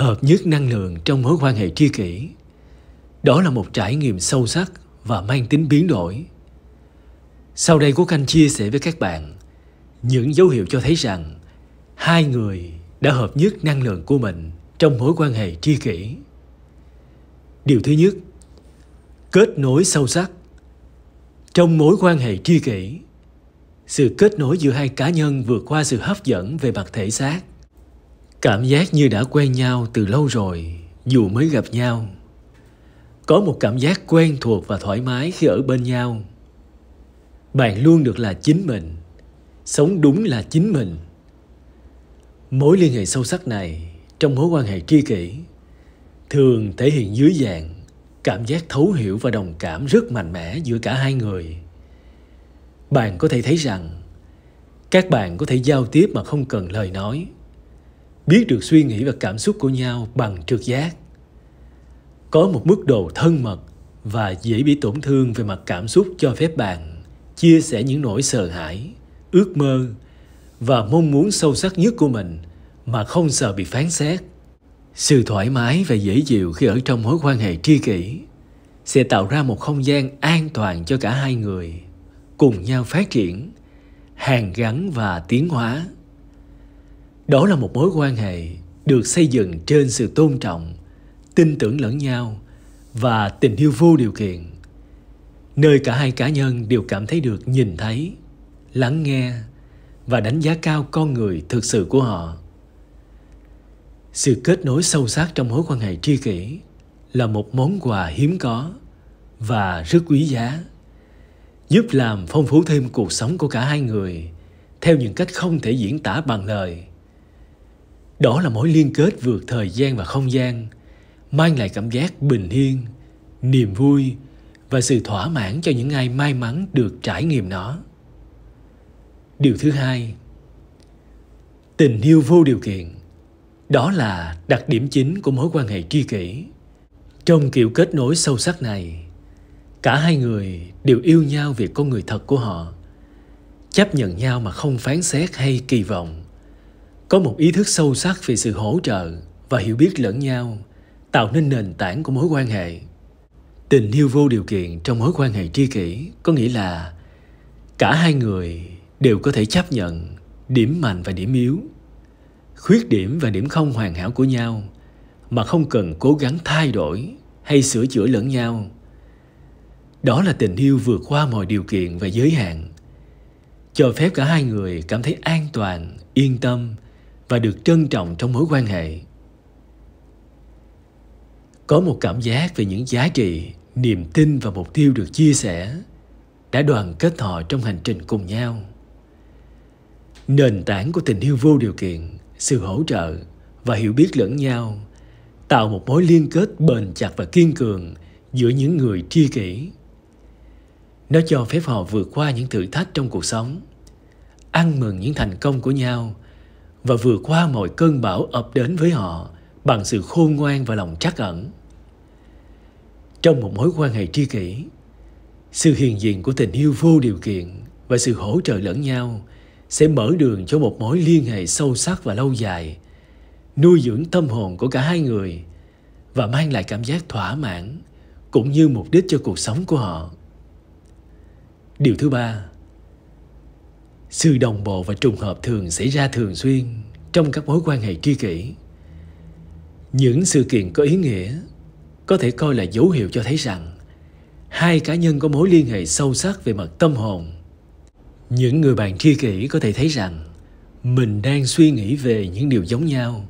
hợp nhất năng lượng trong mối quan hệ tri kỷ đó là một trải nghiệm sâu sắc và mang tính biến đổi sau đây quốc anh chia sẻ với các bạn những dấu hiệu cho thấy rằng hai người đã hợp nhất năng lượng của mình trong mối quan hệ tri kỷ điều thứ nhất kết nối sâu sắc trong mối quan hệ tri kỷ sự kết nối giữa hai cá nhân vượt qua sự hấp dẫn về mặt thể xác cảm giác như đã quen nhau từ lâu rồi dù mới gặp nhau có một cảm giác quen thuộc và thoải mái khi ở bên nhau bạn luôn được là chính mình sống đúng là chính mình mối liên hệ sâu sắc này trong mối quan hệ tri kỷ thường thể hiện dưới dạng cảm giác thấu hiểu và đồng cảm rất mạnh mẽ giữa cả hai người bạn có thể thấy rằng các bạn có thể giao tiếp mà không cần lời nói biết được suy nghĩ và cảm xúc của nhau bằng trực giác có một mức độ thân mật và dễ bị tổn thương về mặt cảm xúc cho phép bạn chia sẻ những nỗi sợ hãi ước mơ và mong muốn sâu sắc nhất của mình mà không sợ bị phán xét sự thoải mái và dễ chịu khi ở trong mối quan hệ tri kỷ sẽ tạo ra một không gian an toàn cho cả hai người cùng nhau phát triển hàn gắn và tiến hóa đó là một mối quan hệ được xây dựng trên sự tôn trọng tin tưởng lẫn nhau và tình yêu vô điều kiện nơi cả hai cá nhân đều cảm thấy được nhìn thấy lắng nghe và đánh giá cao con người thực sự của họ sự kết nối sâu sắc trong mối quan hệ tri kỷ là một món quà hiếm có và rất quý giá giúp làm phong phú thêm cuộc sống của cả hai người theo những cách không thể diễn tả bằng lời đó là mối liên kết vượt thời gian và không gian mang lại cảm giác bình yên niềm vui và sự thỏa mãn cho những ai may mắn được trải nghiệm nó điều thứ hai tình yêu vô điều kiện đó là đặc điểm chính của mối quan hệ tri kỷ trong kiểu kết nối sâu sắc này cả hai người đều yêu nhau vì con người thật của họ chấp nhận nhau mà không phán xét hay kỳ vọng có một ý thức sâu sắc về sự hỗ trợ và hiểu biết lẫn nhau tạo nên nền tảng của mối quan hệ tình yêu vô điều kiện trong mối quan hệ tri kỷ có nghĩa là cả hai người đều có thể chấp nhận điểm mạnh và điểm yếu khuyết điểm và điểm không hoàn hảo của nhau mà không cần cố gắng thay đổi hay sửa chữa lẫn nhau đó là tình yêu vượt qua mọi điều kiện và giới hạn cho phép cả hai người cảm thấy an toàn yên tâm và được trân trọng trong mối quan hệ có một cảm giác về những giá trị niềm tin và mục tiêu được chia sẻ đã đoàn kết họ trong hành trình cùng nhau nền tảng của tình yêu vô điều kiện sự hỗ trợ và hiểu biết lẫn nhau tạo một mối liên kết bền chặt và kiên cường giữa những người tri kỷ nó cho phép họ vượt qua những thử thách trong cuộc sống ăn mừng những thành công của nhau và vừa qua mọi cơn bão ập đến với họ bằng sự khôn ngoan và lòng trắc ẩn. Trong một mối quan hệ tri kỷ, sự hiện diện của tình yêu vô điều kiện và sự hỗ trợ lẫn nhau sẽ mở đường cho một mối liên hệ sâu sắc và lâu dài, nuôi dưỡng tâm hồn của cả hai người và mang lại cảm giác thỏa mãn cũng như mục đích cho cuộc sống của họ. Điều thứ ba, sự đồng bộ và trùng hợp thường xảy ra thường xuyên trong các mối quan hệ tri kỷ. Những sự kiện có ý nghĩa có thể coi là dấu hiệu cho thấy rằng hai cá nhân có mối liên hệ sâu sắc về mặt tâm hồn. Những người bạn tri kỷ có thể thấy rằng mình đang suy nghĩ về những điều giống nhau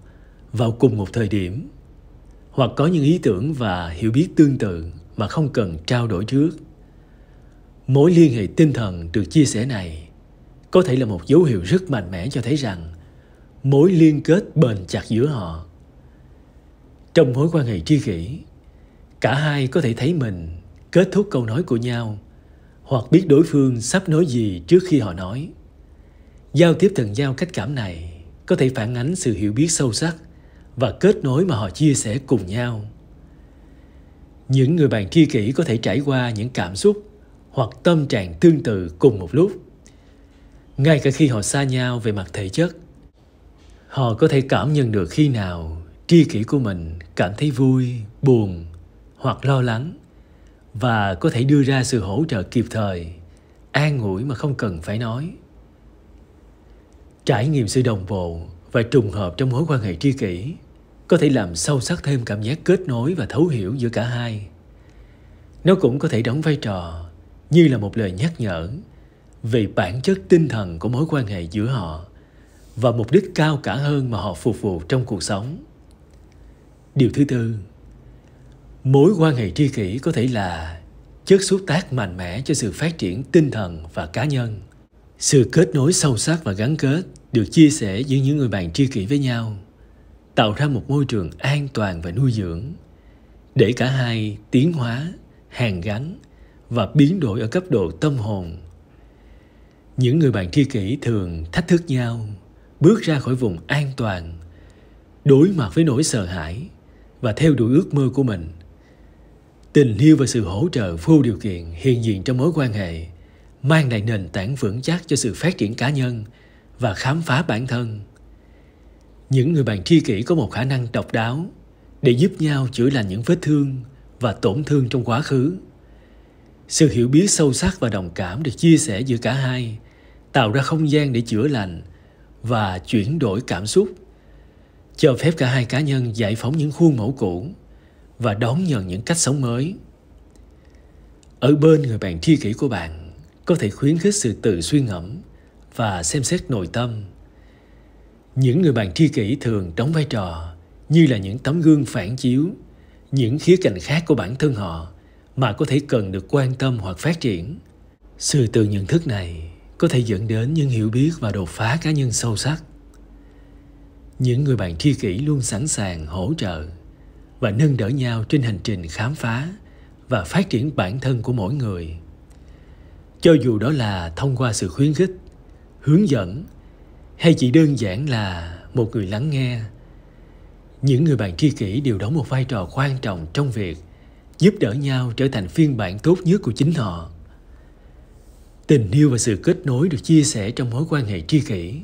vào cùng một thời điểm hoặc có những ý tưởng và hiểu biết tương tự mà không cần trao đổi trước. Mối liên hệ tinh thần được chia sẻ này có thể là một dấu hiệu rất mạnh mẽ cho thấy rằng mối liên kết bền chặt giữa họ trong mối quan hệ tri kỷ cả hai có thể thấy mình kết thúc câu nói của nhau hoặc biết đối phương sắp nói gì trước khi họ nói giao tiếp thần giao cách cảm này có thể phản ánh sự hiểu biết sâu sắc và kết nối mà họ chia sẻ cùng nhau những người bạn tri kỷ có thể trải qua những cảm xúc hoặc tâm trạng tương tự cùng một lúc ngay cả khi họ xa nhau về mặt thể chất họ có thể cảm nhận được khi nào tri kỷ của mình cảm thấy vui buồn hoặc lo lắng và có thể đưa ra sự hỗ trợ kịp thời an ủi mà không cần phải nói trải nghiệm sự đồng bộ và trùng hợp trong mối quan hệ tri kỷ có thể làm sâu sắc thêm cảm giác kết nối và thấu hiểu giữa cả hai nó cũng có thể đóng vai trò như là một lời nhắc nhở về bản chất tinh thần của mối quan hệ giữa họ và mục đích cao cả hơn mà họ phục vụ trong cuộc sống điều thứ tư mối quan hệ tri kỷ có thể là chất xúc tác mạnh mẽ cho sự phát triển tinh thần và cá nhân sự kết nối sâu sắc và gắn kết được chia sẻ giữa những người bạn tri kỷ với nhau tạo ra một môi trường an toàn và nuôi dưỡng để cả hai tiến hóa hàn gắn và biến đổi ở cấp độ tâm hồn những người bạn tri kỷ thường thách thức nhau bước ra khỏi vùng an toàn đối mặt với nỗi sợ hãi và theo đuổi ước mơ của mình tình yêu và sự hỗ trợ vô điều kiện hiện diện trong mối quan hệ mang lại nền tảng vững chắc cho sự phát triển cá nhân và khám phá bản thân những người bạn tri kỷ có một khả năng độc đáo để giúp nhau chữa lành những vết thương và tổn thương trong quá khứ sự hiểu biết sâu sắc và đồng cảm được chia sẻ giữa cả hai tạo ra không gian để chữa lành và chuyển đổi cảm xúc cho phép cả hai cá nhân giải phóng những khuôn mẫu cũ và đón nhận những cách sống mới ở bên người bạn tri kỷ của bạn có thể khuyến khích sự tự suy ngẫm và xem xét nội tâm những người bạn tri kỷ thường đóng vai trò như là những tấm gương phản chiếu những khía cạnh khác của bản thân họ mà có thể cần được quan tâm hoặc phát triển sự tự nhận thức này có thể dẫn đến những hiểu biết và đột phá cá nhân sâu sắc những người bạn tri kỷ luôn sẵn sàng hỗ trợ và nâng đỡ nhau trên hành trình khám phá và phát triển bản thân của mỗi người cho dù đó là thông qua sự khuyến khích hướng dẫn hay chỉ đơn giản là một người lắng nghe những người bạn tri kỷ đều đóng một vai trò quan trọng trong việc giúp đỡ nhau trở thành phiên bản tốt nhất của chính họ Tình yêu và sự kết nối được chia sẻ trong mối quan hệ tri kỷ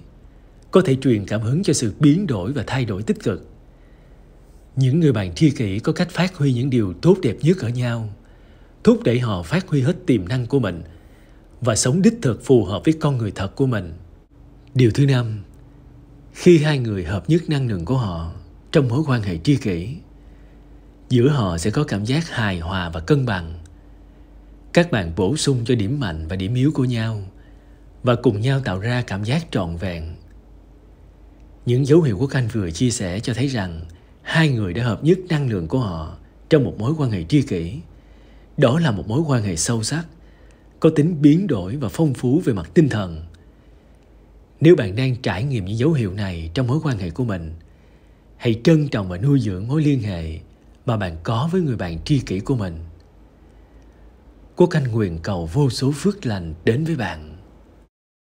có thể truyền cảm hứng cho sự biến đổi và thay đổi tích cực. Những người bạn tri kỷ có cách phát huy những điều tốt đẹp nhất ở nhau, thúc đẩy họ phát huy hết tiềm năng của mình và sống đích thực phù hợp với con người thật của mình. Điều thứ năm, khi hai người hợp nhất năng lượng của họ trong mối quan hệ tri kỷ, giữa họ sẽ có cảm giác hài hòa và cân bằng các bạn bổ sung cho điểm mạnh và điểm yếu của nhau và cùng nhau tạo ra cảm giác trọn vẹn những dấu hiệu của canh vừa chia sẻ cho thấy rằng hai người đã hợp nhất năng lượng của họ trong một mối quan hệ tri kỷ đó là một mối quan hệ sâu sắc có tính biến đổi và phong phú về mặt tinh thần nếu bạn đang trải nghiệm những dấu hiệu này trong mối quan hệ của mình hãy trân trọng và nuôi dưỡng mối liên hệ mà bạn có với người bạn tri kỷ của mình Quốc Anh nguyện cầu vô số phước lành đến với bạn.